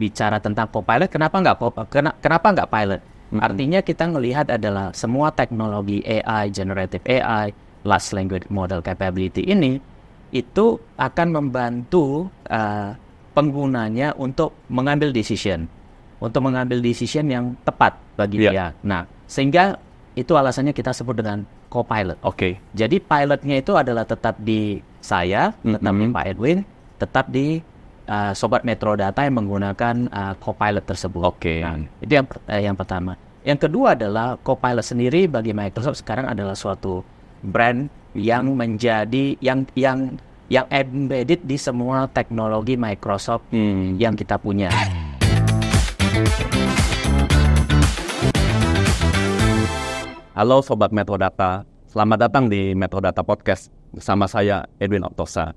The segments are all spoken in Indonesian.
bicara tentang Copilot, kenapa nggak kenapa nggak Pilot? Hmm. Artinya kita melihat adalah semua teknologi AI, generative AI, large language model capability ini itu akan membantu uh, penggunanya untuk mengambil decision, untuk mengambil decision yang tepat bagi yeah. dia. Nah, sehingga itu alasannya kita sebut dengan co-pilot. Oke. Okay. Jadi pilotnya itu adalah tetap di saya, tetap mm -hmm. di Pak Edwin, tetap di uh, sobat Metro Data yang menggunakan uh, Copilot tersebut. Oke. Okay. Nah, itu yang uh, yang pertama. Yang kedua adalah Copilot sendiri bagi Microsoft sekarang adalah suatu brand yang menjadi yang yang yang embedded di semua teknologi Microsoft hmm. yang kita punya. Halo Sobat Metrodata, selamat datang di Metrodata Podcast bersama saya Edwin Oktosa.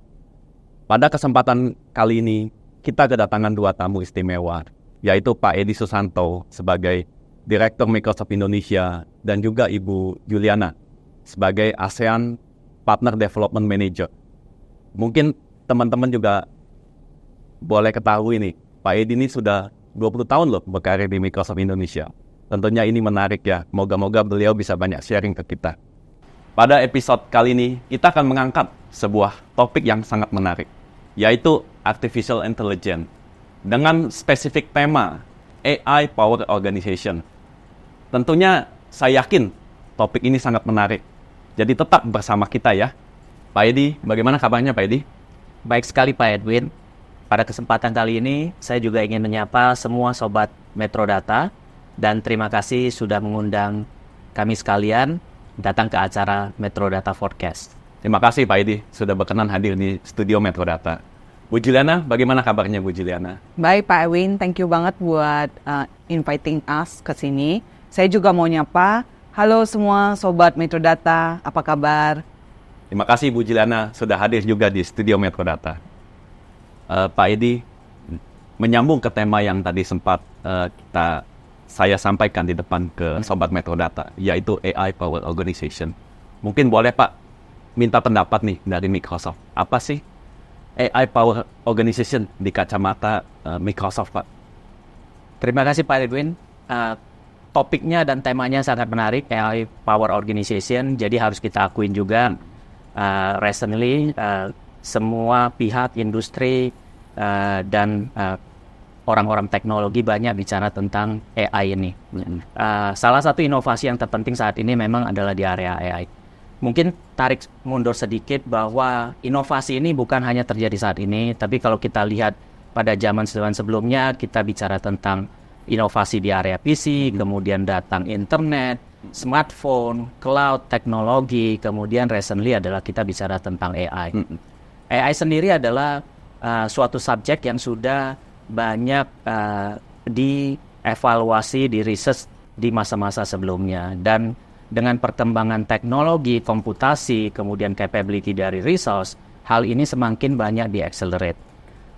Pada kesempatan kali ini, kita kedatangan dua tamu istimewa, yaitu Pak Edi Susanto sebagai Direktur Microsoft Indonesia dan juga Ibu Juliana sebagai ASEAN Partner Development Manager. Mungkin teman-teman juga boleh ketahui nih, Pak Edi ini sudah 20 tahun loh berkarir di Microsoft Indonesia. Tentunya ini menarik ya, moga-moga beliau bisa banyak sharing ke kita. Pada episode kali ini, kita akan mengangkat sebuah topik yang sangat menarik, yaitu Artificial Intelligence dengan spesifik tema AI Power Organization. Tentunya saya yakin topik ini sangat menarik. Jadi tetap bersama kita ya. Pak Edi, bagaimana kabarnya Pak Edi? Baik sekali Pak Edwin. Pada kesempatan kali ini, saya juga ingin menyapa semua sobat Metro Data dan terima kasih sudah mengundang kami sekalian datang ke acara Metro Data Forecast. Terima kasih Pak Edi sudah berkenan hadir di studio Metro Data. Bu Juliana, bagaimana kabarnya Bu Juliana? Baik Pak Ewin, thank you banget buat uh, inviting us ke sini. Saya juga mau nyapa, halo semua sobat Metro Data, apa kabar? Terima kasih Bu Juliana sudah hadir juga di studio Metro Data. Uh, Pak Edi, menyambung ke tema yang tadi sempat uh, kita saya sampaikan di depan ke sobat Metro Data, yaitu AI Power Organization. Mungkin boleh Pak minta pendapat nih dari Microsoft. Apa sih AI Power Organization di kacamata uh, Microsoft, Pak? Terima kasih Pak Edwin. Uh, eh, topiknya dan temanya sangat menarik, AI Power Organization. Jadi harus kita akuin juga uh, recently uh, semua pihak industri uh, dan uh, orang-orang teknologi banyak bicara tentang AI ini. Mm. Uh, salah satu inovasi yang terpenting saat ini memang adalah di area AI mungkin tarik mundur sedikit bahwa inovasi ini bukan hanya terjadi saat ini, tapi kalau kita lihat pada zaman sebelumnya kita bicara tentang inovasi di area PC, hmm. kemudian datang internet, smartphone, cloud teknologi, kemudian recently adalah kita bicara tentang AI. Hmm. AI sendiri adalah uh, suatu subjek yang sudah banyak uh, dievaluasi, di research di masa-masa sebelumnya dan dengan perkembangan teknologi, komputasi, kemudian capability dari resource, hal ini semakin banyak di accelerate.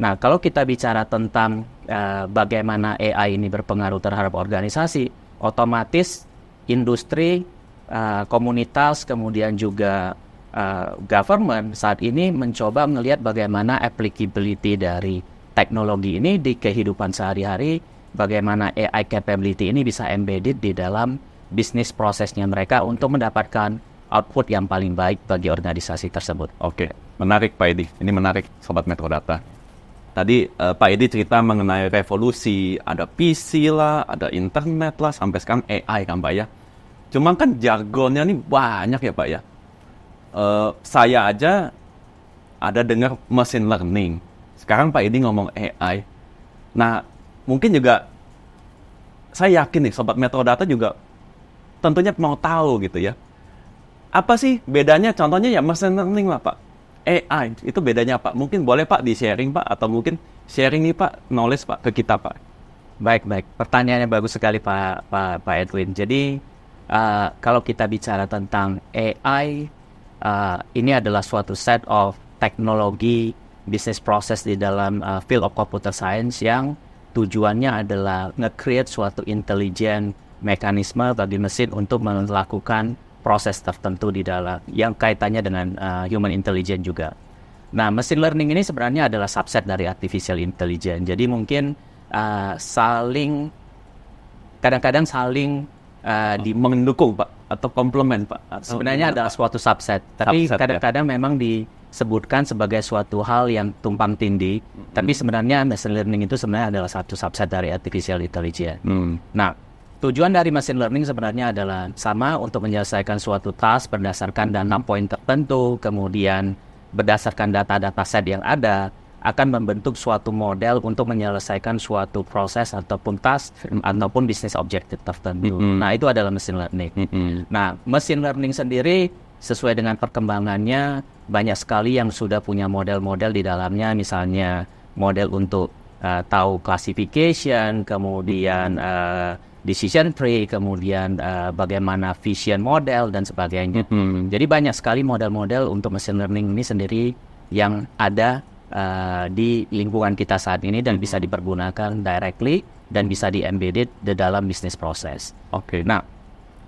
Nah, kalau kita bicara tentang uh, bagaimana AI ini berpengaruh terhadap organisasi, otomatis industri, uh, komunitas, kemudian juga uh, government saat ini mencoba melihat bagaimana applicability dari teknologi ini di kehidupan sehari-hari, bagaimana AI capability ini bisa embedded di dalam bisnis prosesnya mereka untuk mendapatkan output yang paling baik bagi organisasi tersebut. Oke, menarik Pak Edi. Ini menarik Sobat Metrodata. Tadi uh, Pak Edi cerita mengenai revolusi, ada PC lah, ada internet lah, sampai sekarang AI kan Pak ya. Cuma kan jargonnya ini banyak ya Pak ya. Uh, saya aja ada dengar machine learning. Sekarang Pak Edi ngomong AI. Nah, mungkin juga saya yakin nih Sobat Metrodata juga tentunya mau tahu gitu ya. Apa sih bedanya? Contohnya ya machine learning lah Pak. AI itu bedanya apa? Mungkin boleh Pak di sharing Pak atau mungkin sharing nih Pak knowledge Pak ke kita Pak. Baik baik, pertanyaannya bagus sekali Pak Pak, Pak Edwin. Jadi uh, kalau kita bicara tentang AI, uh, eh, ini adalah suatu set of teknologi bisnis proses di dalam uh, field of computer science yang tujuannya adalah nge-create suatu intelligent mekanisme tadi mesin untuk melakukan proses tertentu di dalam yang kaitannya dengan uh, human intelligence juga. Nah, machine learning ini sebenarnya adalah subset dari artificial intelligence. Jadi mungkin uh, saling kadang-kadang saling uh, di mendukung Pak atau komplement Pak. Oh, sebenarnya oh, iya. adalah suatu subset, tapi ya. kadang-kadang ya. memang disebutkan sebagai suatu hal yang tumpang tindih. -hmm. Tapi sebenarnya machine learning itu sebenarnya adalah satu subset dari artificial intelligence. Mm. Nah, Tujuan dari machine learning sebenarnya adalah sama untuk menyelesaikan suatu task berdasarkan dana poin tertentu, kemudian berdasarkan data-data set yang ada, akan membentuk suatu model untuk menyelesaikan suatu proses ataupun task ataupun bisnis objektif tertentu. Mm -hmm. Nah, itu adalah machine learning. Mm -hmm. Nah, machine learning sendiri sesuai dengan perkembangannya banyak sekali yang sudah punya model-model di dalamnya misalnya model untuk uh, tahu classification, kemudian uh, decision tree, kemudian uh, bagaimana vision model dan sebagainya. Mm-hmm. Jadi banyak sekali model-model untuk machine learning ini sendiri yang ada uh, di lingkungan kita saat ini dan bisa mm-hmm. dipergunakan directly dan bisa di embedded di dalam bisnis proses. Oke. Okay. Nah,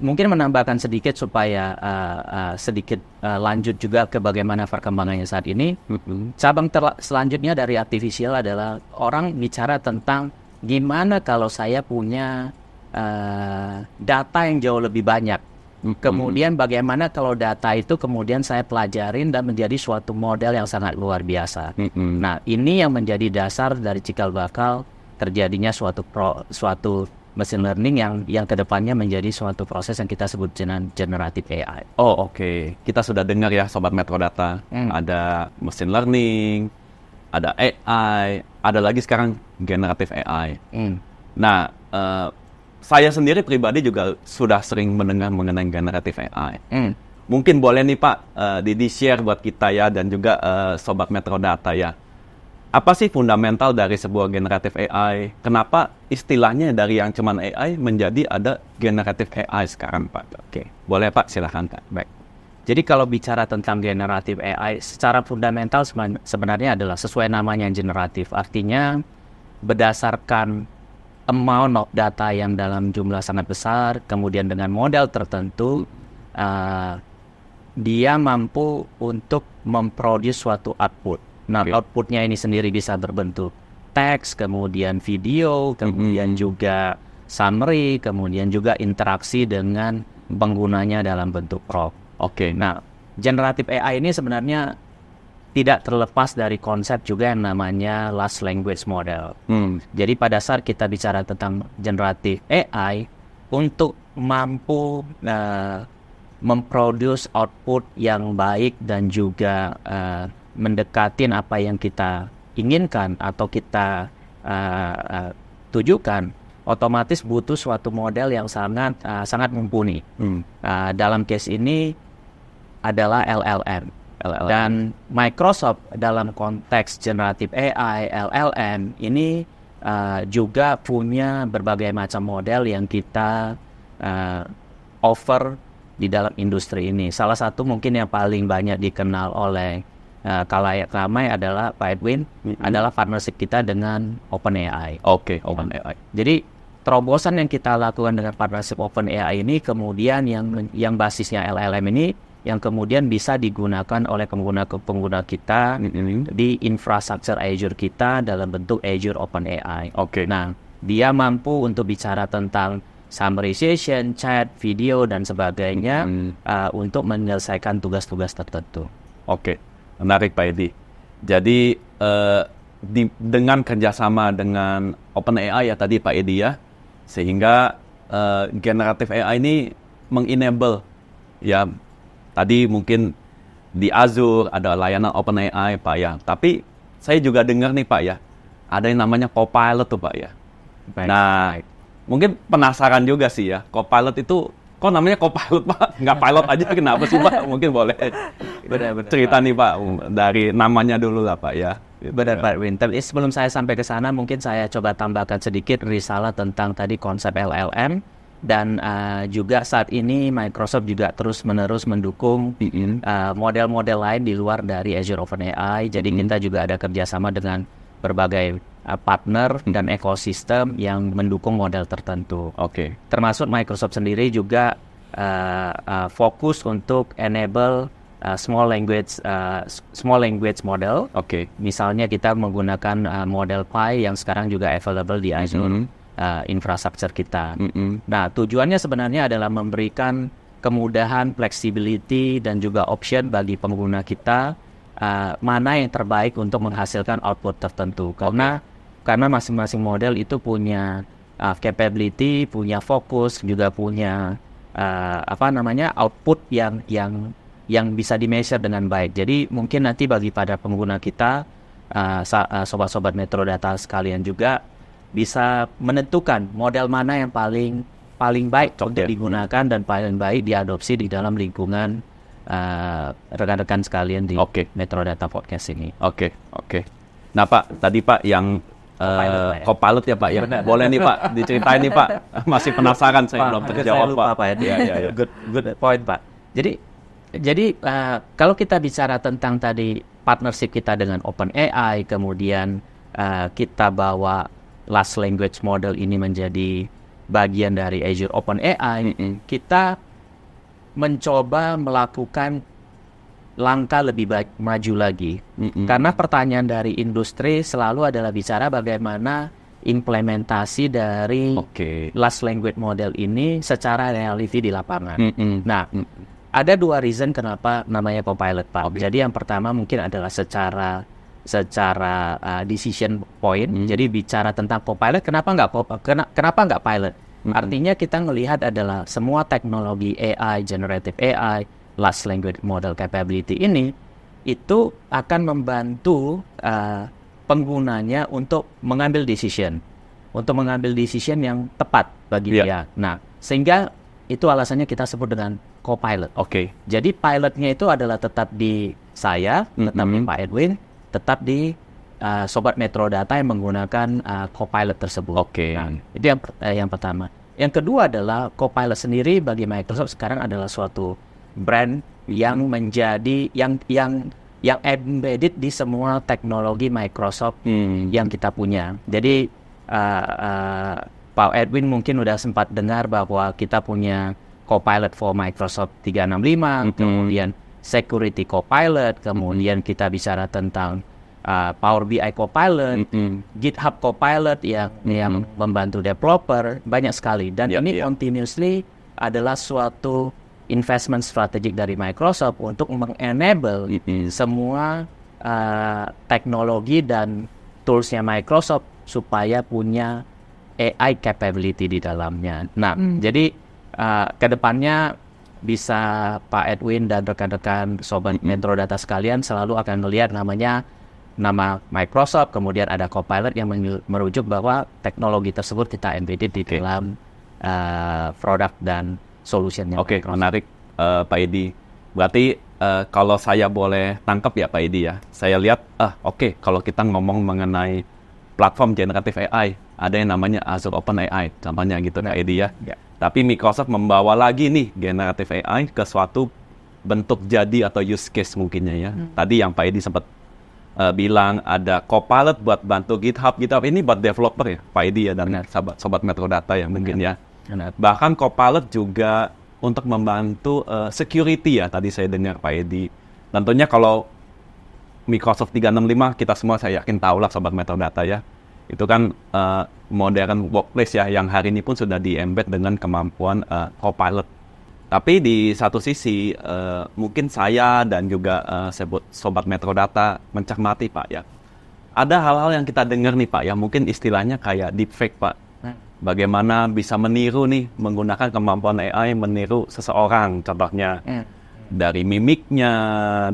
mungkin menambahkan sedikit supaya uh, uh, sedikit uh, lanjut juga ke bagaimana perkembangannya saat ini. Mm-hmm. Cabang selanjutnya dari artificial adalah orang bicara tentang gimana kalau saya punya uh, data yang jauh lebih banyak. Hmm. Kemudian bagaimana kalau data itu kemudian saya pelajarin dan menjadi suatu model yang sangat luar biasa. Hmm. Nah ini yang menjadi dasar dari cikal bakal terjadinya suatu pro, suatu machine learning yang yang kedepannya menjadi suatu proses yang kita sebut dengan generative AI. Oh oke, okay. kita sudah dengar ya sobat metrodata hmm. ada machine learning, ada AI, ada lagi sekarang generative AI. Hmm. Nah uh, saya sendiri pribadi juga sudah sering mendengar mengenai generatif AI. Mm. Mungkin boleh nih Pak uh, eh, Didi share buat kita ya dan juga uh, sobat Metro Data ya. Apa sih fundamental dari sebuah generatif AI? Kenapa istilahnya dari yang cuman AI menjadi ada generatif AI sekarang Pak? Oke, okay. boleh Pak silahkan Pak. Baik. Jadi kalau bicara tentang generatif AI secara fundamental sebenarnya adalah sesuai namanya generatif. Artinya berdasarkan amount of data yang dalam jumlah sangat besar, kemudian dengan model tertentu, uh, dia mampu untuk memproduce suatu output. Nah, okay. outputnya ini sendiri bisa berbentuk teks, kemudian video, kemudian mm -hmm. juga summary, kemudian juga interaksi dengan penggunanya dalam bentuk prompt. Oke. Okay. Nah, generatif AI ini sebenarnya tidak terlepas dari konsep juga yang namanya last language model. Hmm. Jadi pada saat kita bicara tentang generatif AI untuk mampu uh, memproduce output yang baik dan juga uh, mendekatin apa yang kita inginkan atau kita uh, uh, tujukan otomatis butuh suatu model yang sangat uh, sangat mumpuni. Hmm. Uh, dalam case ini adalah LLM. LLM. Dan Microsoft dalam konteks generatif AI, LLM ini uh, juga punya berbagai macam model yang kita uh, offer di dalam industri ini. Salah satu mungkin yang paling banyak dikenal oleh uh, kalayak ramai adalah Pak Edwin mm -hmm. adalah partnership kita dengan OpenAI. Oke, okay, ya. OpenAI. Jadi terobosan yang kita lakukan dengan partnership OpenAI ini kemudian yang yang basisnya LLM ini yang kemudian bisa digunakan oleh pengguna-pengguna kita mm-hmm. di infrastruktur Azure kita dalam bentuk Azure Open AI. Oke. Okay. Nah, dia mampu untuk bicara tentang summarization, chat, video dan sebagainya mm-hmm. uh, untuk menyelesaikan tugas-tugas tertentu. Oke, okay. menarik Pak Edi. Jadi uh, di, dengan kerjasama dengan Open AI ya tadi Pak Edi ya, sehingga uh, generatif AI ini mengenable ya Tadi mungkin di Azure ada layanan OpenAI Pak ya, tapi saya juga dengar nih Pak ya, ada yang namanya Copilot tuh Pak ya. Baik, nah, mungkin penasaran juga sih ya, Copilot itu kok namanya Copilot Pak? Nggak pilot aja kenapa sih Pak? Mungkin boleh benar, benar, cerita Pak. nih Pak um, dari namanya dulu lah Pak ya. Gitu. Benar Pak Win. Tapi eh, sebelum saya sampai ke sana, mungkin saya coba tambahkan sedikit risalah tentang tadi konsep LLM dan uh, juga saat ini Microsoft juga terus-menerus mendukung eh, model-model mm -hmm. uh, lain di luar dari Azure OpenAI. Jadi mm -hmm. kita juga ada kerjasama dengan berbagai uh, partner mm -hmm. dan ekosistem yang mendukung model tertentu. Oke. Okay. Termasuk Microsoft sendiri juga uh, uh, fokus untuk enable uh, small language uh, small language model. Oke. Okay. Misalnya kita menggunakan uh, model Pi yang sekarang juga available di Azure. Mm -hmm uh, infrastruktur kita. Mm -hmm. Nah, tujuannya sebenarnya adalah memberikan kemudahan, fleksibilitas dan juga option bagi pengguna kita uh, mana yang terbaik untuk menghasilkan output tertentu. Karena okay. karena masing-masing model itu punya uh, capability, punya fokus, juga punya uh, apa namanya output yang yang yang bisa di measure dengan baik. Jadi mungkin nanti bagi pada pengguna kita sobat-sobat uh, sobat metrodata sekalian juga bisa menentukan model mana yang paling paling baik Cok, untuk ya. digunakan dan paling baik diadopsi di dalam lingkungan rekan eh, rekan-rekan sekalian di okay. Metro Data Podcast ini. Oke, okay. oke. Okay. Nah Pak, tadi Pak yang Uh, Copilot ya Pak ya. Benar. Boleh nih Pak diceritain nih Pak. Masih penasaran saya Pak, belum terjawab Pak. Pak ya. ya, ya, ya. Good good point Pak. Jadi jadi uh, kalau kita bicara tentang tadi partnership kita dengan OpenAI kemudian uh, kita bawa last language model ini menjadi bagian dari Azure Open mm -hmm. kita mencoba melakukan langkah lebih baik maju lagi. Mm -hmm. Karena pertanyaan dari industri selalu adalah bicara bagaimana implementasi dari okay. last language model ini secara reality di lapangan. Mm -hmm. Nah, mm -hmm. ada dua reason kenapa namanya Copilot Pak. Okay. Jadi yang pertama mungkin adalah secara secara uh, decision point. Hmm. Jadi bicara tentang co-pilot, kenapa nggak kenapa nggak pilot? Hmm. Artinya kita melihat adalah semua teknologi AI, generative AI, large language model capability ini itu akan membantu uh, penggunanya untuk mengambil decision, untuk mengambil decision yang tepat bagi yeah. dia. Nah, sehingga itu alasannya kita sebut dengan copilot Oke. Okay. Jadi pilotnya itu adalah tetap di saya, tetap mm -hmm. di Pak Edwin, tetap di uh, sobat Metro Data yang menggunakan uh, Copilot tersebut. Oke. Okay. Nah, itu yang uh, yang pertama. Yang kedua adalah Copilot sendiri bagi Microsoft sekarang adalah suatu brand yang menjadi yang yang yang embedded di semua teknologi Microsoft hmm. yang kita punya. Jadi uh, uh, Pak Edwin mungkin sudah sempat dengar bahwa kita punya Copilot for Microsoft 365, mm -hmm. kemudian security copilot, mm-hmm. kemudian kita bicara tentang uh, Power BI Copilot, mm-hmm. GitHub Copilot yang mm-hmm. yang membantu developer banyak sekali dan yeah, ini yeah. continuously adalah suatu investment strategik dari Microsoft untuk mengenable mm-hmm. semua uh, teknologi dan toolsnya Microsoft supaya punya AI capability di dalamnya. Nah, mm. jadi uh, kedepannya bisa Pak Edwin dan rekan-rekan sobat Metro Data sekalian selalu akan melihat namanya nama Microsoft, kemudian ada Copilot yang merujuk bahwa teknologi tersebut kita embedded di okay. dalam uh, produk dan solusinya. Oke, okay, menarik uh, Pak Edi. Berarti uh, kalau saya boleh tangkap ya Pak Edi ya, saya lihat, ah oke okay, kalau kita ngomong mengenai platform generatif AI, ada yang namanya Azure Open AI, contohnya gitu nah. Pak Edi ya. Yeah. Tapi Microsoft membawa lagi nih generatif AI ke suatu bentuk jadi atau use case mungkinnya ya. Hmm. Tadi yang Pak Edi sempat uh, bilang ada Copilot buat bantu GitHub, GitHub ini buat developer ya, Pak Edi ya dan sobat, sahabat sobat Metro Data ya mungkin Benar. ya. Benar. Bahkan Copilot juga untuk membantu uh, security ya tadi saya dengar Pak Edi. Tentunya kalau Microsoft 365 kita semua saya yakin tahulah sobat metadata ya itu kan uh, modern workplace ya yang hari ini pun sudah di dengan kemampuan uh, copilot. Tapi di satu sisi uh, mungkin saya dan juga uh, sebut sobat metrodata mencermati Pak ya. Ada hal-hal yang kita dengar nih Pak ya, mungkin istilahnya kayak deepfake Pak. Hmm. Bagaimana bisa meniru nih menggunakan kemampuan AI meniru seseorang contohnya. Hmm. dari mimiknya,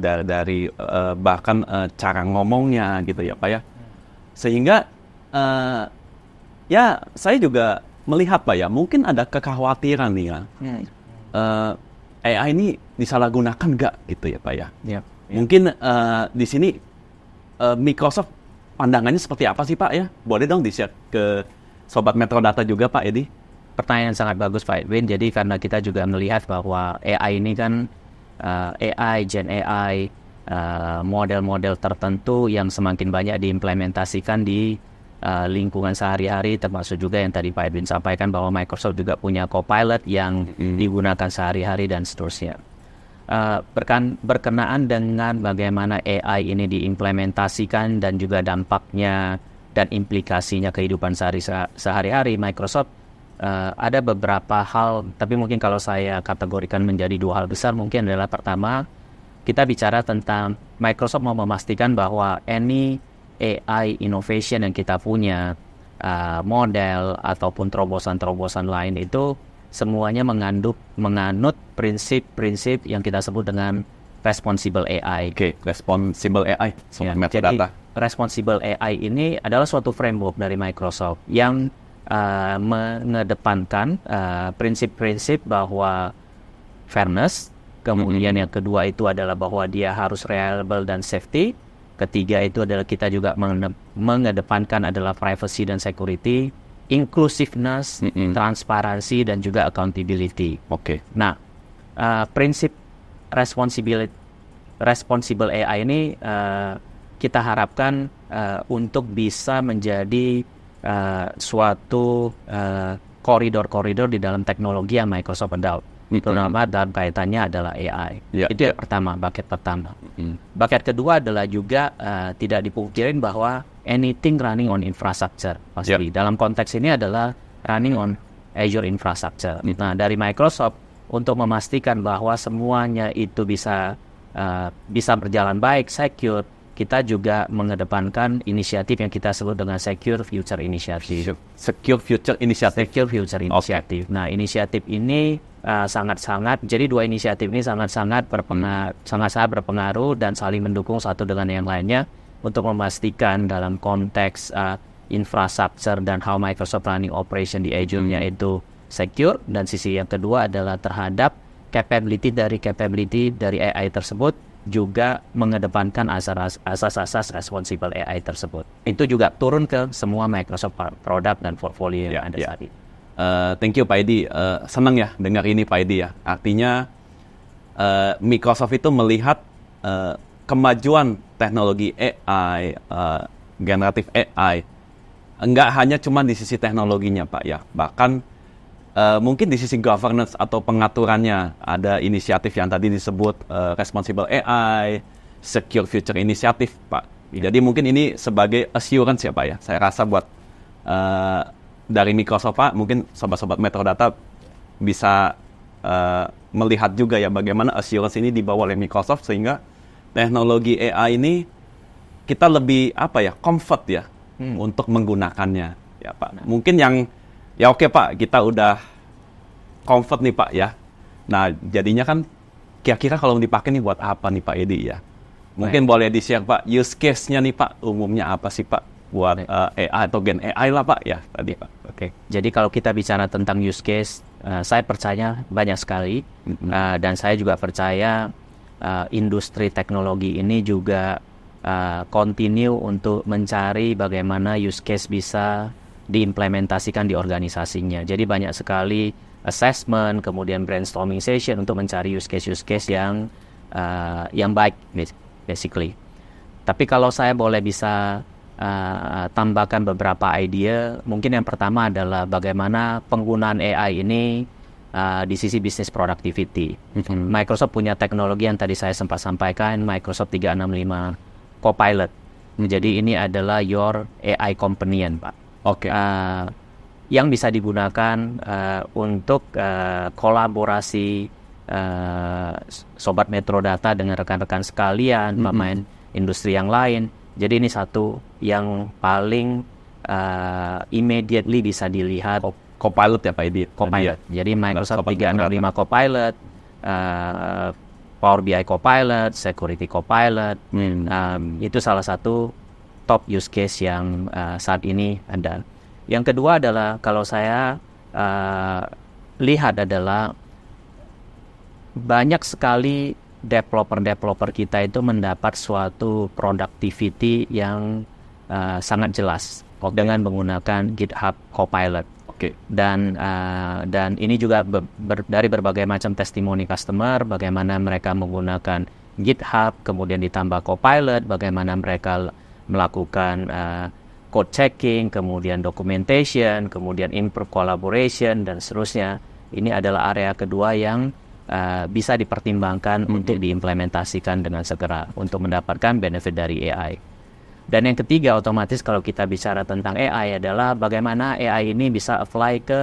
dari, dari uh, bahkan uh, cara ngomongnya gitu ya Pak ya. Hmm. Sehingga uh, ya saya juga melihat pak ya mungkin ada kekhawatiran nih ya uh, ya, ya. eh, AI ini disalahgunakan nggak gitu ya pak ya, ya mungkin uh, di sini uh, Microsoft pandangannya seperti apa sih pak ya boleh dong di share ke sobat Metrodata juga pak Edi pertanyaan sangat bagus pak Edwin jadi karena kita juga melihat bahwa AI ini kan uh, AI Gen AI model-model uh, model -model tertentu yang semakin banyak diimplementasikan di uh, lingkungan sehari-hari termasuk juga yang tadi Pak Edwin sampaikan bahwa Microsoft juga punya Copilot yang digunakan sehari-hari dan seterusnya. Uh, berkenaan dengan bagaimana AI ini diimplementasikan dan juga dampaknya dan implikasinya kehidupan sehari, sehari-hari Microsoft uh, ada beberapa hal tapi mungkin kalau saya kategorikan menjadi dua hal besar mungkin adalah pertama kita bicara tentang Microsoft mau memastikan bahwa any AI innovation yang kita punya, uh, model ataupun terobosan-terobosan lain itu semuanya mengandung menganut prinsip-prinsip yang kita sebut dengan responsible AI. Oke, okay, responsible AI. So, ya, jadi data. responsible AI ini adalah suatu framework dari Microsoft yang uh, mengedepankan uh, prinsip-prinsip uh, bahwa fairness, kemudian mm -hmm. yang kedua itu adalah bahwa dia harus reliable dan safety, Ketiga itu adalah kita juga mengedepankan adalah privacy dan security, inclusiveness, mm -hmm. transparansi dan juga accountability. Oke. Okay. Nah, uh, prinsip responsibility responsible AI ini uh, kita harapkan uh, untuk bisa menjadi uh, suatu koridor-koridor uh, di dalam teknologi yang Microsoft adopt. Hmm. terutama dalam kaitannya adalah AI. Yeah, Itu yang ya. pertama, bucket pertama. Mm. Bucket kedua adalah juga uh, tidak dipungkirin bahwa anything running on infrastructure pasti. Yeah. Dalam konteks ini adalah running on Azure infrastructure. Mm. Nah, dari Microsoft untuk memastikan bahwa semuanya itu bisa uh, bisa berjalan baik, secure, kita juga mengedepankan inisiatif yang kita sebut dengan Secure Future Initiative. Secure Future Initiative. Secure Future Initiative. Okay. Nah, inisiatif ini Eh, sangat-sangat uh, jadi dua inisiatif ini sangat-sangat berpengaruh sangat-sangat berpengaruh dan saling mendukung satu dengan yang lainnya untuk memastikan dalam konteks uh, infrastruktur dan how Microsoft running operation di Azure-nya hmm. itu secure dan sisi yang kedua adalah terhadap capability dari capability dari AI tersebut juga mengedepankan asas-asas responsible AI tersebut. Itu juga turun ke semua Microsoft produk dan portfolio yeah, yang ya, ada yeah. Eh, thank you Pak Edi. Uh, senang ya dengar ini Pak Edi ya. Artinya uh, Microsoft itu melihat uh, kemajuan teknologi AI, uh, generatif AI, enggak hanya cuma di sisi teknologinya Pak ya, bahkan uh, mungkin di sisi governance atau pengaturannya ada inisiatif yang tadi disebut uh, responsible AI, secure future inisiatif Pak. Ya. Jadi mungkin ini sebagai assurance ya Pak ya. Saya rasa buat uh, dari Microsoft Pak, mungkin sobat-sobat metadata bisa uh, melihat juga ya bagaimana assurance ini dibawa oleh Microsoft sehingga teknologi AI ini kita lebih apa ya comfort ya hmm. untuk menggunakannya ya Pak. Nah. Mungkin yang ya oke Pak, kita udah comfort nih Pak ya. Nah, jadinya kan kira-kira kalau dipakai nih buat apa nih Pak Edi ya? Mungkin Baik. boleh di-share Pak, use case-nya nih Pak, umumnya apa sih Pak? buat uh, eh, AI atau gen AI lah Pak ya tadi Pak. Oke. Okay. Jadi kalau kita bicara tentang use case, uh, saya percaya banyak sekali mm-hmm. uh, dan saya juga percaya uh, industri teknologi ini juga uh, continue untuk mencari bagaimana use case bisa diimplementasikan di organisasinya. Jadi banyak sekali assessment, kemudian brainstorming session untuk mencari use case use case yang uh, yang baik basically. Tapi kalau saya boleh bisa Eh, tambahkan beberapa ide. Mungkin yang pertama adalah bagaimana penggunaan AI ini uh, di sisi bisnis productivity. Mhm. Microsoft punya teknologi yang tadi saya sempat sampaikan, Microsoft 365 Copilot. Mm-hmm. Jadi ini adalah your AI companion, Pak. Oke. Okay. Uh, eh, yang bisa digunakan uh, untuk uh, kolaborasi uh, sobat Metro Data dengan rekan-rekan sekalian, mm-hmm. pemain industri yang lain jadi ini satu yang paling uh, immediately bisa dilihat. Copilot ya Pak Edi? Copilot. Ya. Jadi Microsoft 365 Copilot, uh, Power BI Copilot, Security Copilot, hmm. um, itu salah satu top use case yang uh, saat ini ada. Yang kedua adalah kalau saya uh, lihat adalah banyak sekali developer-developer kita itu mendapat suatu productivity yang uh, sangat jelas okay. dengan menggunakan GitHub Copilot. Okay. Dan uh, dan ini juga be ber, dari berbagai macam testimoni customer, bagaimana mereka menggunakan GitHub, kemudian ditambah Copilot, bagaimana mereka melakukan uh, code checking, kemudian documentation, kemudian improve collaboration dan seterusnya. Ini adalah area kedua yang uh, bisa dipertimbangkan hmm. untuk diimplementasikan dengan segera untuk mendapatkan benefit dari AI. Dan yang ketiga otomatis kalau kita bicara tentang AI adalah bagaimana AI ini bisa apply ke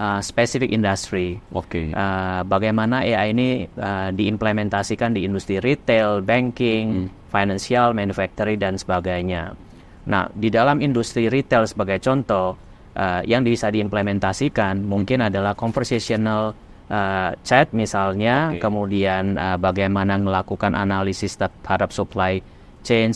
uh, specific industry. Oke. Okay. Uh, eh, bagaimana AI ini uh, diimplementasikan di industri retail, banking, mm. financial, manufacturing dan sebagainya. Nah, di dalam industri retail sebagai contoh uh, yang bisa diimplementasikan mungkin adalah conversational uh, chat misalnya, okay. kemudian uh, bagaimana melakukan analisis terhadap supply chain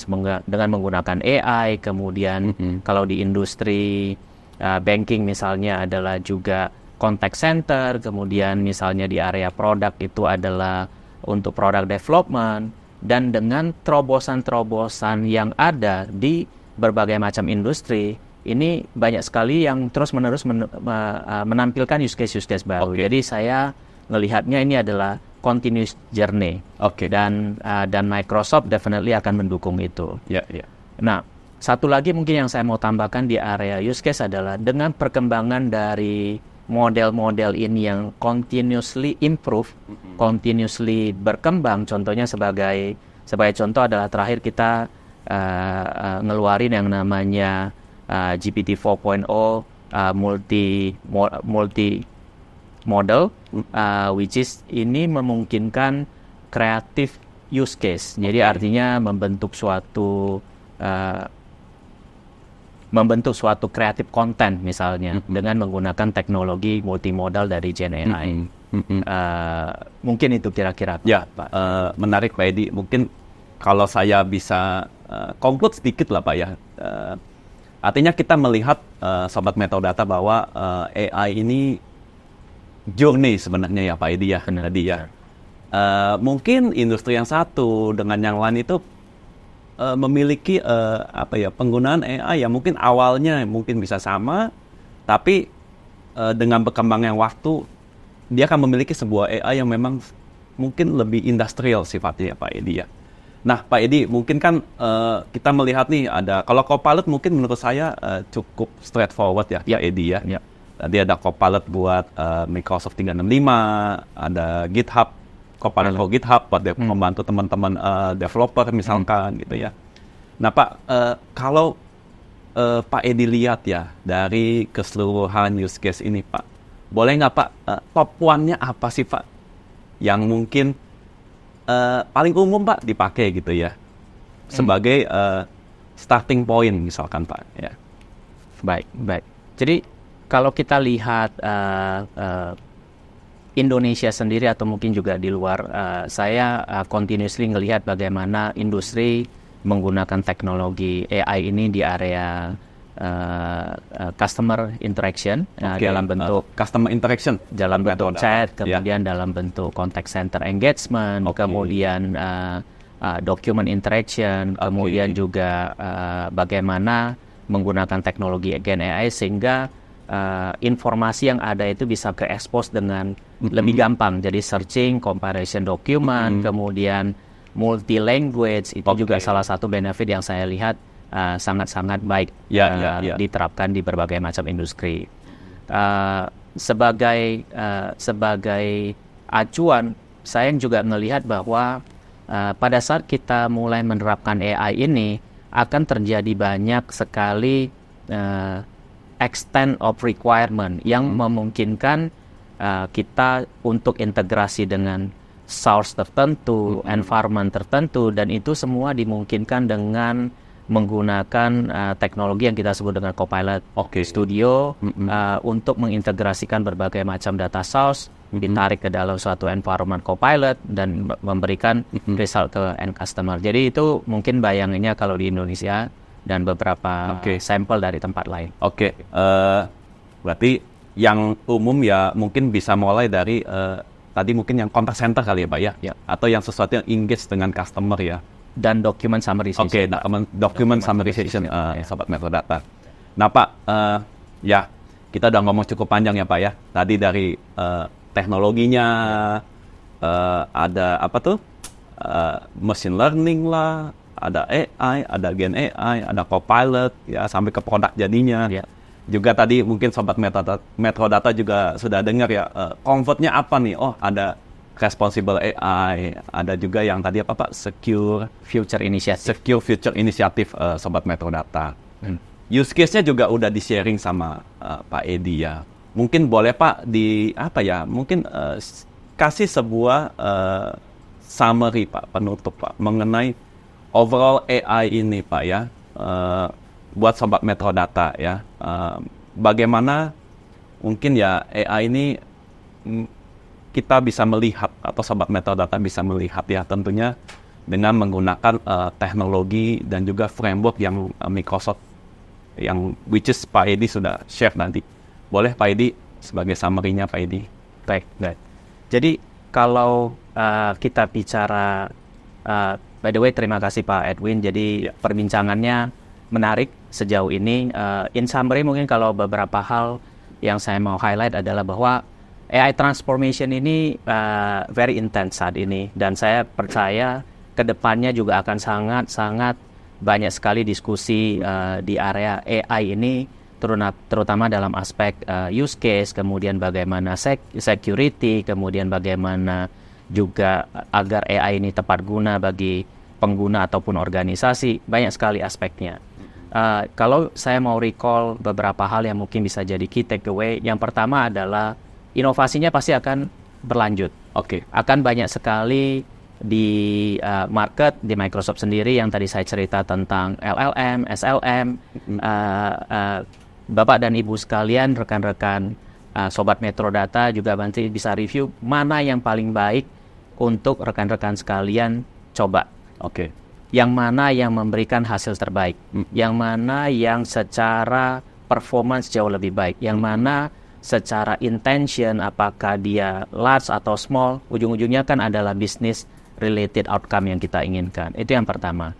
dengan menggunakan AI, kemudian mm -hmm. kalau di industri uh, banking misalnya adalah juga contact center, kemudian misalnya di area produk itu adalah untuk product development dan dengan terobosan-terobosan yang ada di berbagai macam industri ini banyak sekali yang terus-menerus men, e, menampilkan use case-use case baru. Okay. Jadi saya melihatnya ini adalah continuous journey. Oke. Okay. Dan uh, dan Microsoft definitely akan mendukung itu. Ya, yeah, Yeah. Nah, satu lagi mungkin yang saya mau tambahkan di area use case adalah dengan perkembangan dari model-model ini yang continuously improve, continuously berkembang. Contohnya sebagai sebagai contoh adalah terakhir kita uh, uh, ngeluarin yang namanya Uh, GPT 4.0 uh, multi multi model uh, which is ini memungkinkan kreatif use case. Okay. Jadi artinya membentuk suatu uh, membentuk suatu kreatif konten misalnya mm -hmm. dengan menggunakan teknologi multimodal dari Gen AI. Mm -hmm. Mm -hmm. Uh, mungkin itu kira-kira. Ya, Pak. Uh, menarik Pak Edi. Mungkin kalau saya bisa uh, sedikit lah Pak ya. Uh, Artinya kita melihat uh, sobat metadata bahwa uh, eh, AI ini journey sebenarnya ya Pak Edi ya. Benar. Tadi ya. Uh, mungkin industri yang satu dengan yang lain itu uh, memiliki uh, apa ya penggunaan AI ya mungkin awalnya mungkin bisa sama, tapi uh, dengan berkembangnya waktu dia akan memiliki sebuah AI yang memang mungkin lebih industrial sifatnya ya Pak Edi ya. Nah, Pak Edi, mungkin kan uh, kita melihat nih ada kalau copilot mungkin menurut saya uh, cukup straightforward ya, ya Pak Edi ya. ya. Tadi ada copilot buat uh, Microsoft 365, ada GitHub, copilot iya. for GitHub buat hmm. membantu teman-teman uh, developer hmm. misalkan hmm. gitu ya. Nah, Pak, uh, kalau uh, Pak Edi lihat ya dari keseluruhan use case ini, Pak, boleh nggak Pak uh, top one-nya apa sih Pak yang mungkin Eh, paling umum pak dipakai gitu ya hmm. sebagai uh, starting point misalkan pak ya baik baik jadi kalau kita lihat uh, uh, Indonesia sendiri atau mungkin juga di luar uh, saya uh, continuously melihat bagaimana industri menggunakan teknologi AI ini di area uh, customer interaction eh, okay. dalam bentuk uh, customer interaction dalam bentuk chat, ya. kemudian yeah. dalam bentuk contact center engagement, okay. kemudian uh, uh, document interaction, okay. kemudian juga uh, bagaimana menggunakan teknologi Gen AI sehingga uh, informasi yang ada itu bisa ke expose dengan mm-hmm. lebih gampang. Jadi searching, comparison document, mm-hmm. kemudian multi language itu okay. juga salah satu benefit yang saya lihat sangat eh, sangat-sangat baik yeah, ya, uh, yeah, yeah. diterapkan di berbagai macam industri. Uh, sebagai uh, sebagai acuan, saya juga melihat bahwa uh, pada saat kita mulai menerapkan AI ini akan terjadi banyak sekali uh, extent of requirement yang hmm. memungkinkan uh, kita untuk integrasi dengan source tertentu, hmm. environment tertentu, dan itu semua dimungkinkan dengan menggunakan uh, teknologi yang kita sebut dengan Copilot okay. Studio mm -hmm. uh, untuk mengintegrasikan berbagai macam data source ditarik ke dalam suatu environment Copilot dan memberikan result ke end customer. Jadi itu mungkin bayangannya kalau di Indonesia dan beberapa okay. sampel dari tempat lain. Oke, okay. uh, eh, berarti yang umum ya mungkin bisa mulai dari uh, tadi mungkin yang contact center kali ya Pak ya, yeah. atau yang sesuatu yang engage dengan customer ya dan document summarization. Oke, okay, document, document summarization, uh, ah, ya. sobat metadata. Nah Pak, uh, ya kita udah ngomong cukup panjang ya Pak ya. Tadi dari uh, teknologinya, uh, ada apa tuh, uh, machine learning lah, ada AI, ada Gen AI, ada Copilot, ya sampai ke produk jadinya. Ya. Juga tadi mungkin sobat metadata, metadata juga sudah dengar ya, uh, convertnya apa nih? Oh ada responsible AI, ada juga yang tadi apa Pak, secure future initiative. Secure future initiative uh, sobat Metadata Hmm. Use case-nya juga udah di sharing sama uh, Pak Edi ya. Mungkin boleh Pak di apa ya? Mungkin uh, kasih sebuah uh, summary Pak, penutup Pak mengenai overall AI ini Pak ya. Uh, buat sobat Metadata ya. Uh, bagaimana mungkin ya AI ini kita bisa melihat atau sobat metadata bisa melihat ya tentunya dengan menggunakan uh, teknologi dan juga framework yang uh, Microsoft yang which is Pak Edi sudah share nanti. Boleh Pak Edi sebagai summary-nya Pak Edi. Baik, baik. Jadi kalau uh, kita bicara uh, by the way terima kasih Pak Edwin. Jadi ya. perbincangannya menarik sejauh ini. Uh, in summary mungkin kalau beberapa hal yang saya mau highlight adalah bahwa AI transformation ini uh, very intense saat ini dan saya percaya kedepannya juga akan sangat-sangat banyak sekali diskusi uh, di area AI ini terutama dalam aspek uh, use case, kemudian bagaimana sec security, kemudian bagaimana juga agar AI ini tepat guna bagi pengguna ataupun organisasi, banyak sekali aspeknya. Uh, kalau saya mau recall beberapa hal yang mungkin bisa jadi key takeaway, yang pertama adalah inovasinya pasti akan berlanjut. Oke. Okay. Akan banyak sekali di uh, market di Microsoft sendiri yang tadi saya cerita tentang LLM, SLM, uh, eh, uh, eh, Bapak dan Ibu sekalian, rekan-rekan uh, sobat Metro Data juga nanti bisa review mana yang paling baik untuk rekan-rekan sekalian coba. Oke. Okay. Yang mana yang memberikan hasil terbaik, mm. yang mana yang secara performance jauh lebih baik, yang mm. mana secara intention apakah dia large atau small ujung-ujungnya kan adalah bisnis related outcome yang kita inginkan itu yang pertama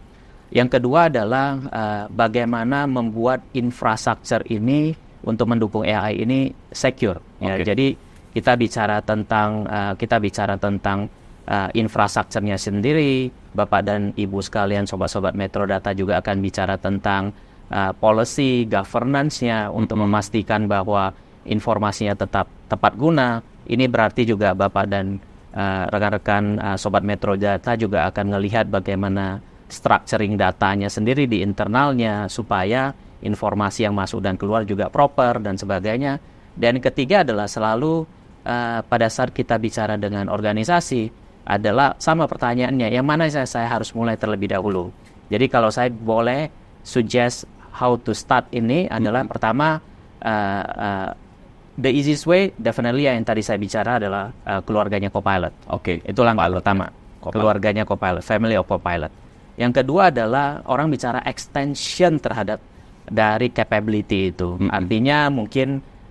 yang kedua adalah uh, bagaimana membuat infrastruktur ini untuk mendukung AI ini secure ya jadi kita bicara tentang uh, kita bicara tentang uh, eh, infrastrukturnya sendiri Bapak dan Ibu sekalian sobat-sobat Metro Data juga akan bicara tentang uh, policy governance-nya mm -hmm. untuk memastikan bahwa informasinya tetap tepat guna. Ini berarti juga Bapak dan eh, rekan-rekan uh, uh, Sobat Metro Data juga akan melihat bagaimana structuring datanya sendiri di internalnya supaya informasi yang masuk dan keluar juga proper dan sebagainya. Dan ketiga adalah selalu uh, pada saat kita bicara dengan organisasi adalah sama pertanyaannya yang mana saya, saya harus mulai terlebih dahulu. Jadi kalau saya boleh suggest how to start ini adalah hmm. pertama uh, uh, the easiest way definitely yang tadi saya bicara adalah uh, keluarganya Copilot. Oke. Okay. Itu langkah Pilot. Ya. pertama. Copilot. Keluarganya Copilot, family of Copilot. Yang kedua adalah orang bicara extension terhadap dari capability itu. Mm -hmm. Artinya mungkin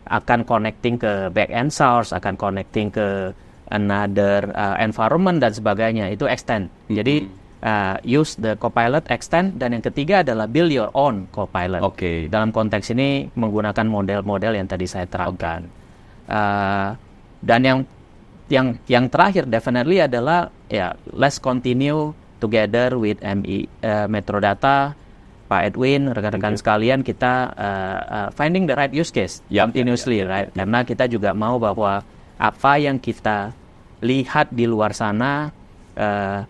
akan connecting ke back end source, akan connecting ke another uh, environment dan sebagainya. Itu extend. Mm -hmm. Jadi uh, use the copilot extend dan yang ketiga adalah build your own copilot. Oke. Okay. Dalam konteks ini menggunakan model-model yang tadi saya terangkan. Okay. Uh, dan yang yang yang terakhir definitely adalah ya let's continue together with MI e, uh, Metrodata Pak Edwin, rekan-rekan sekalian kita uh, uh, finding the right use case yep, ya. continuously, yep, ya, yep, ya, right? Yep. Karena kita juga mau bahwa apa yang kita lihat di luar sana uh,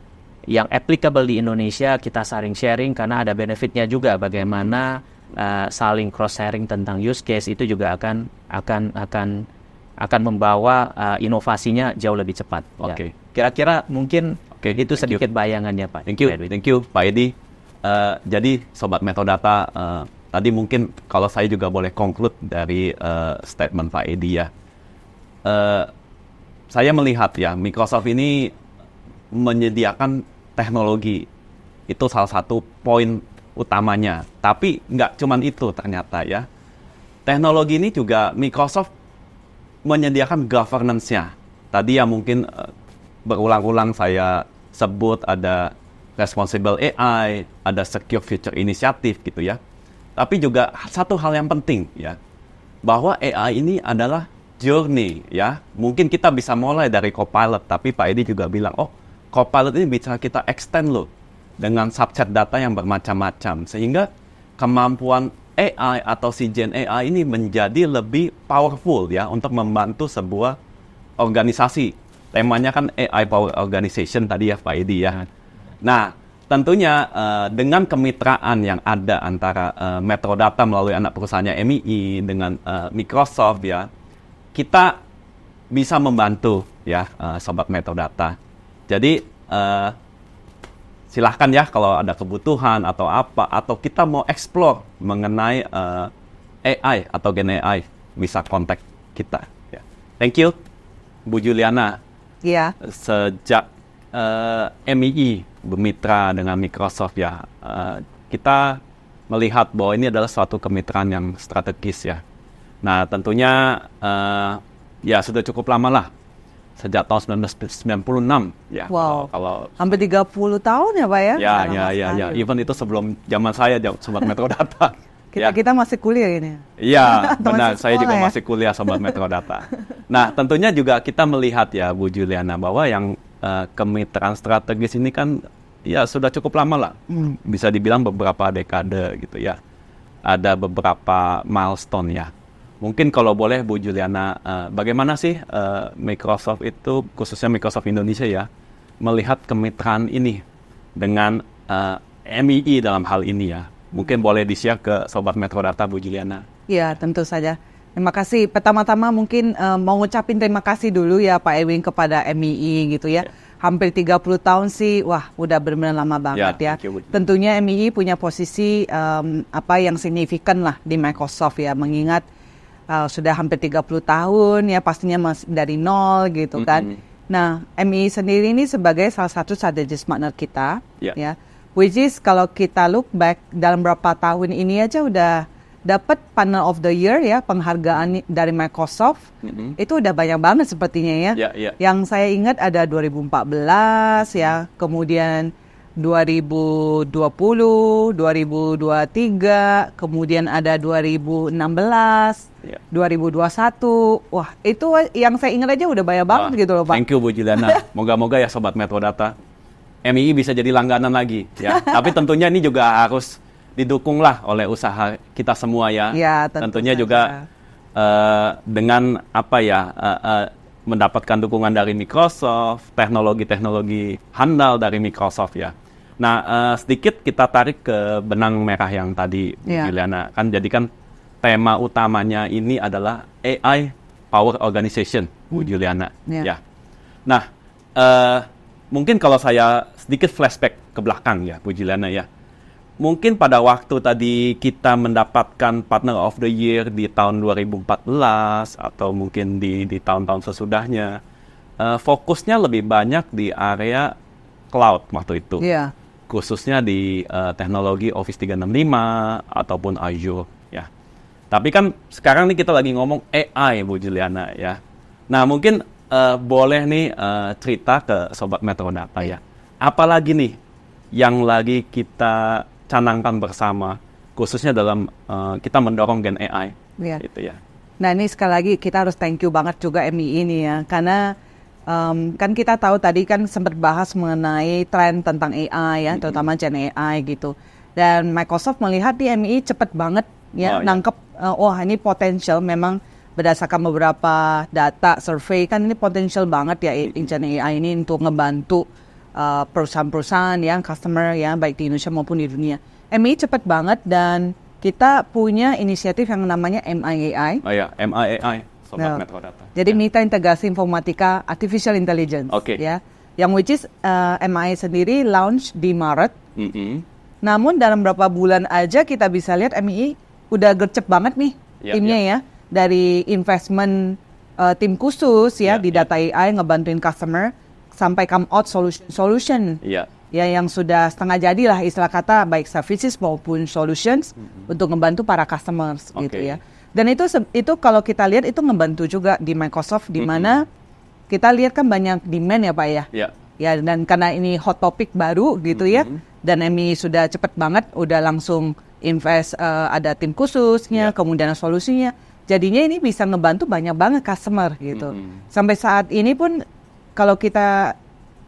yang applicable di Indonesia kita sharing-sharing karena ada benefitnya juga bagaimana uh, saling cross sharing tentang use case itu juga akan akan akan akan membawa uh, inovasinya jauh lebih cepat. Ya. Oke. Okay. Ya. Kira-kira mungkin okay, itu sedikit you. bayangannya Pak. Thank you. Thank you Pak Edi. Uh, jadi sobat metadata uh, tadi mungkin kalau saya juga boleh conclude dari uh, statement Pak Edi ya. Uh, saya melihat ya Microsoft ini menyediakan teknologi itu salah satu poin utamanya. Tapi nggak cuman itu ternyata ya. Teknologi ini juga Microsoft menyediakan governance-nya. Tadi ya mungkin eh, berulang-ulang saya sebut ada responsible AI, ada secure future initiative gitu ya. Tapi juga satu hal yang penting ya, bahwa AI ini adalah journey ya. Mungkin kita bisa mulai dari Copilot, tapi Pak Edi juga bilang, oh Copilot ini bisa kita extend loh dengan subset data yang bermacam-macam sehingga kemampuan AI atau si Gen AI ini menjadi lebih powerful ya untuk membantu sebuah organisasi. Temanya kan AI Power Organization tadi ya Pak Edi ya. Nah, tentunya uh, dengan kemitraan yang ada antara uh, Metrodata melalui anak perusahaannya MII dengan uh, Microsoft ya, kita bisa membantu ya uh, sobat Metrodata jadi uh, silahkan ya kalau ada kebutuhan atau apa atau kita mau explore mengenai uh, eh, AI atau gen AI bisa kontak kita. Yeah. Thank you, Bu Juliana. Iya. Yeah. Sejak uh, eh, MII bermitra dengan Microsoft ya, uh, kita melihat bahwa ini adalah suatu kemitraan yang strategis ya. Nah tentunya uh, ya sudah cukup lama lah sejak tahun 1996 ya. Wow. Kalau, kalau hampir 30 tahun ya, Pak ya? Ya, ya, ya, ya. Even itu sebelum zaman saya sobat Metro Data. kita ya. kita masih kuliah ini. Iya, benar. Saya juga ya? masih kuliah sobat Metro Data. nah, tentunya juga kita melihat ya Bu Juliana bahwa yang uh, kemitraan strategis ini kan ya sudah cukup lama lah. Hmm. Bisa dibilang beberapa dekade gitu ya. Ada beberapa milestone ya Mungkin kalau boleh Bu Juliana, uh, bagaimana sih uh, Microsoft itu khususnya Microsoft Indonesia ya melihat kemitraan ini dengan uh, eh, MII dalam hal ini ya? Mungkin boleh di ke sobat Metro Data Bu Juliana. Iya, tentu saja. Terima kasih. Pertama-tama mungkin uh, mau ngucapin terima kasih dulu ya Pak Ewing kepada MII gitu ya. Yeah hampir 30 tahun sih, wah udah benar-benar lama ya, banget ya. ya. You, Tentunya MII punya posisi um, apa yang signifikan lah di Microsoft ya, mengingat uh, sudah hampir 30 tahun ya pastinya masih dari nol gitu kan. Mm -hmm. Nah, MI sendiri ini sebagai salah satu strategis partner kita yeah. ya. Which is kalau kita look back dalam berapa tahun ini aja udah dapat panel of the Year ya penghargaan dari Microsoft mm-hmm. itu udah banyak banget sepertinya ya. Yeah, yeah. Yang saya ingat ada 2014 ya, kemudian 2020, 2023, kemudian ada 2016, yeah. 2021. Wah, itu yang saya ingat aja udah banyak banget Wah, gitu loh Pak. Thank you Bu Juliana. Moga-moga ya Sobat Metodata. MII bisa jadi langganan lagi. ya. Tapi tentunya ini juga harus didukung lah oleh usaha kita semua ya. ya tentu tentunya saja. juga uh, dengan apa ya, uh, uh, mendapatkan dukungan dari Microsoft, teknologi-teknologi handal dari Microsoft ya. Nah, uh, sedikit kita tarik ke benang merah yang tadi, yeah. Juliana. Kan jadikan tema utamanya ini adalah AI Power Organization, Bu hmm. Juliana. Yeah. Ya. Nah, uh, mungkin kalau saya sedikit flashback ke belakang ya, Bu Juliana ya mungkin pada waktu tadi kita mendapatkan partner of the year di tahun 2014 atau mungkin di di tahun-tahun sesudahnya uh, fokusnya lebih banyak di area cloud waktu itu. Yeah. Khususnya di uh, teknologi Office 365 ataupun Azure ya. Tapi kan sekarang nih kita lagi ngomong AI Bu Juliana ya. Nah, mungkin uh, boleh nih uh, cerita ke sobat Metronata ya. Apalagi nih yang lagi kita canangkan bersama, khususnya dalam uh, kita mendorong Gen AI. Ya. Gitu ya. Nah ini sekali lagi kita harus thank you banget juga MI ini ya, karena um, kan kita tahu tadi kan sempat bahas mengenai tren tentang AI ya, terutama Gen AI gitu. Dan Microsoft melihat di MI cepat banget ya oh, iya. nangkep ya. oh ini potensial memang berdasarkan beberapa data survei kan ini potensial banget ya Gen AI ini untuk ngebantu Uh, perusahaan-perusahaan yang customer ya baik di Indonesia maupun di dunia. MI cepat banget dan kita punya inisiatif yang namanya MIAI. Oh ya, MIAI. Sobat nah, Jadi yeah. Mita Integrasi Informatika Artificial Intelligence. Oke. Okay. Ya, yang which is uh, MIAI sendiri launch di Maret. Mm -hmm. Namun dalam berapa bulan aja kita bisa lihat MII udah gercep banget nih yeah, timnya yeah. ya dari investment uh, tim khusus ya yeah, di ya. data yeah. AI ngebantuin customer sampai come out solution solution yeah. ya yang sudah setengah jadilah istilah kata baik services maupun solutions mm-hmm. untuk membantu para customers okay. gitu ya dan itu itu kalau kita lihat itu membantu juga di Microsoft di mm-hmm. mana kita lihat kan banyak demand ya pak ya yeah. ya dan karena ini hot topic baru gitu ya, mm-hmm. ya dan Emi sudah cepat banget udah langsung invest uh, ada tim khususnya yeah. kemudian solusinya jadinya ini bisa ngebantu banyak banget customer gitu. Mm -hmm. Sampai saat ini pun kalau kita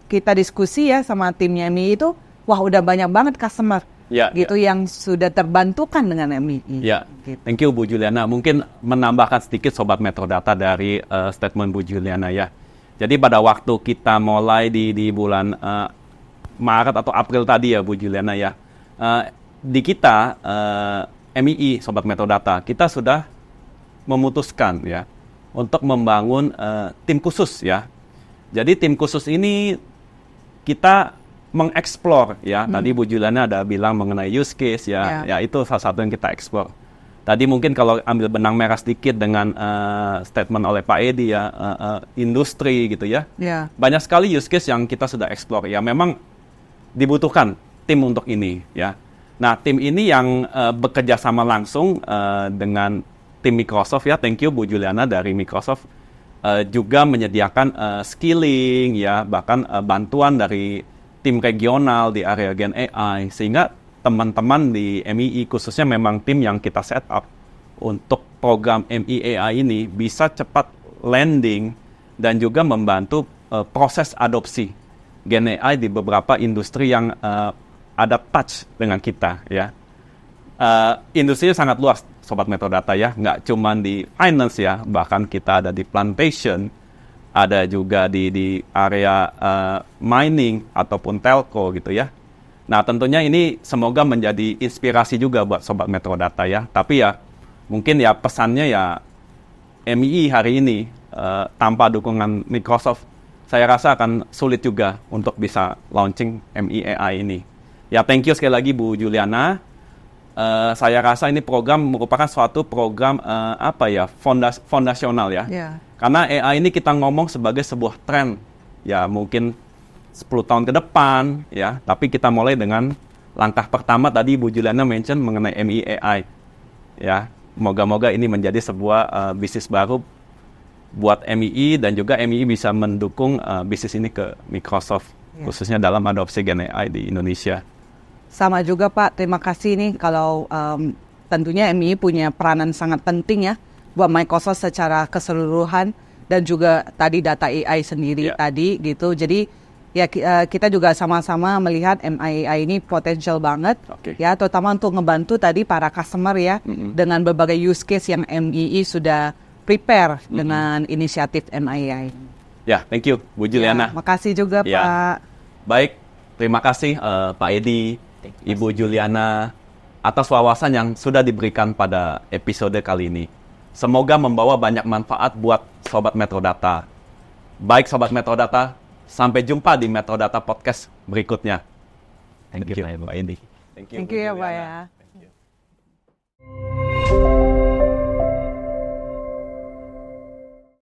kita diskusi ya sama timnya MI itu wah udah banyak banget customer ya, gitu ya. yang sudah terbantukan dengan MII. Ya, gitu. thank you Bu Juliana. Mungkin menambahkan sedikit sobat Data dari uh, statement Bu Juliana ya. Jadi pada waktu kita mulai di di bulan uh, Maret atau April tadi ya Bu Juliana ya, uh, di kita uh, MII sobat metodata kita sudah memutuskan ya untuk membangun uh, tim khusus ya jadi tim khusus ini kita mengeksplor ya. Hmm. Tadi Bu Juliana ada bilang mengenai use case ya. Yeah. Ya itu salah satu yang kita eksplor. Tadi mungkin kalau ambil benang merah sedikit dengan uh, statement oleh Pak Edi ya uh, uh, industri gitu ya. Yeah. Banyak sekali use case yang kita sudah eksplor. Ya memang dibutuhkan tim untuk ini ya. Nah, tim ini yang uh, bekerja sama langsung uh, dengan tim Microsoft ya. Thank you Bu Juliana dari Microsoft uh, juga menyediakan uh, skilling ya bahkan uh, bantuan dari tim regional di area Gen AI sehingga teman-teman di MII khususnya memang tim yang kita set up untuk program MIAI ini bisa cepat landing dan juga membantu uh, proses adopsi Gen AI di beberapa industri yang uh, ada touch dengan kita ya. Uh, industrinya sangat luas Sobat metadata ya, nggak cuma di finance ya, bahkan kita ada di plantation, ada juga di, di area uh, mining ataupun telco gitu ya. Nah tentunya ini semoga menjadi inspirasi juga buat Sobat metadata ya, tapi ya mungkin ya pesannya ya MII hari ini uh, tanpa dukungan Microsoft, saya rasa akan sulit juga untuk bisa launching MIEI ini. Ya thank you sekali lagi Bu Juliana, uh, saya rasa ini program merupakan suatu program uh, apa ya fondas fondasional ya. Yeah. Karena AI ini kita ngomong sebagai sebuah tren ya mungkin 10 tahun ke depan ya, tapi kita mulai dengan langkah pertama tadi Bu Juliana mention mengenai MIAI. Ya, moga-moga ini menjadi sebuah uh, bisnis baru buat MII dan juga MII bisa mendukung uh, bisnis ini ke Microsoft yeah. khususnya dalam adopsi Gen AI di Indonesia. Sama juga Pak, terima kasih nih kalau um, tentunya MI punya peranan sangat penting ya buat Microsoft secara keseluruhan dan juga tadi data AI sendiri yeah. tadi gitu. Jadi ya eh, kita juga sama-sama melihat MIAI ini potensial banget okay. ya terutama untuk ngebantu tadi para customer ya mm-hmm. dengan berbagai use case yang MII sudah prepare mm-hmm. dengan inisiatif MIAI. Ya, yeah, thank you Bu Juliana. Ya, makasih juga yeah. Pak. Baik, terima kasih uh, Pak Edi, Ibu Juliana atas wawasan yang sudah diberikan pada episode kali ini. Semoga membawa banyak manfaat buat Sobat Metrodata. Baik Sobat Metrodata, sampai jumpa di Metrodata Podcast berikutnya. Thank, Thank you, you. Pak Indi. Thank you, Thank you ya Pak ya. Thank you.